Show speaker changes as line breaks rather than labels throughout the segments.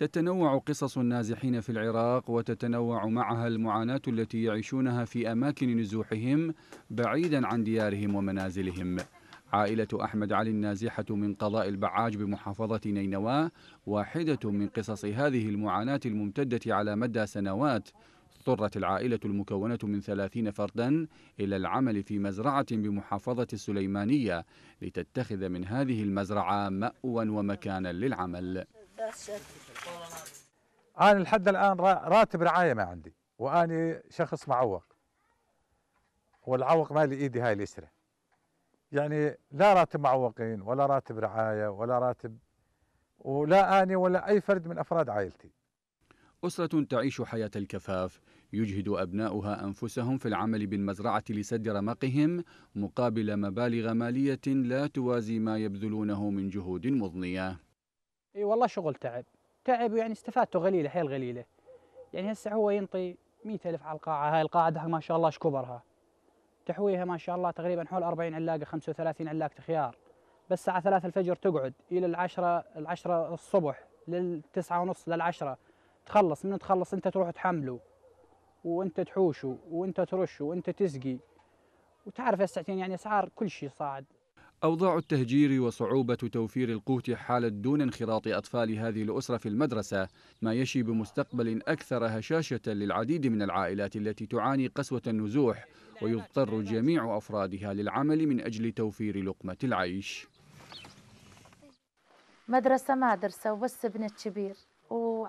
تتنوع قصص النازحين في العراق وتتنوع معها المعاناة التي يعيشونها في أماكن نزوحهم بعيدا عن ديارهم ومنازلهم عائلة أحمد علي النازحة من قضاء البعاج بمحافظة نينوى واحدة من قصص هذه المعاناة الممتدة على مدى سنوات اضطرت العائلة المكونة من ثلاثين فردا إلى العمل في مزرعة بمحافظة السليمانية لتتخذ من هذه المزرعة مأوى ومكانا للعمل
انا لحد الان راتب رعايه ما عندي واني شخص معوق والعوق مالي ايدي هاي اليسرى يعني لا راتب معوقين ولا راتب رعايه ولا راتب ولا اني ولا اي فرد من افراد عائلتي
أسرة تعيش حياة الكفاف يجهد أبناؤها أنفسهم في العمل بالمزرعة لسد رمقهم مقابل مبالغ مالية لا توازي ما يبذلونه من جهود مضنية
اي والله شغل تعب تعب يعني استفادته قليله حيل قليله يعني هسه هو ينطي مئة ألف على القاعة هاي القاعده ما شاء الله ايش كبرها تحويها ما شاء الله تقريبا حول 40 علاقة 35 علاقة خيار بس الساعة 3 الفجر تقعد إلى العشرة العشرة الصبح للتسعة ونص للعشرة تخلص من تخلص أنت تروح تحمله وأنت تحوشه وأنت ترشه وأنت تسقي وتعرف هسه يعني أسعار كل شيء
صاعد أوضاع التهجير وصعوبة توفير القوت حالت دون انخراط أطفال هذه الأسرة في المدرسة ما يشي بمستقبل أكثر هشاشة للعديد من العائلات التي تعاني قسوة النزوح ويضطر جميع أفرادها للعمل من أجل توفير لقمة العيش
مدرسة ما درسة وبس ابن الكبير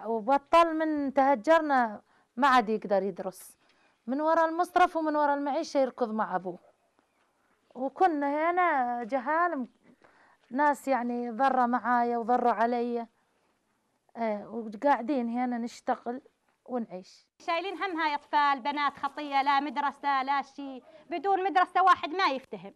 وبطل من تهجرنا ما عاد يقدر يدرس من وراء المصرف ومن وراء المعيشة يركض مع أبوه وكنا هنا جهال ناس يعني ضر معايا وضر علي
آه وقاعدين هنا
نشتغل ونعيش
شايلين هم هاي اطفال بنات خطيه لا مدرسه لا شيء بدون مدرسه واحد ما يفتهم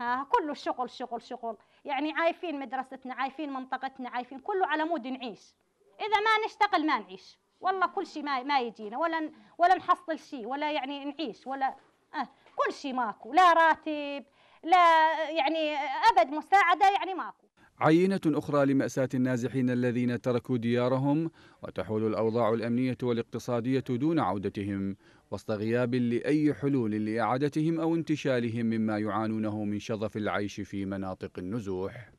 ها كله شغل شغل شغل يعني عايفين مدرستنا عايفين منطقتنا عايفين كله على مود نعيش اذا ما نشتغل ما نعيش والله كل شيء ما ما يجينا ولا ولا نحصل شيء ولا يعني نعيش ولا آه كل شيء ماكو لا راتب لا يعني أبد مساعدة يعني ماكو
عينة أخرى لمأساة النازحين الذين تركوا ديارهم وتحول الأوضاع الأمنية والاقتصادية دون عودتهم وسط غياب لأي حلول لإعادتهم أو انتشالهم مما يعانونه من شظف العيش في مناطق النزوح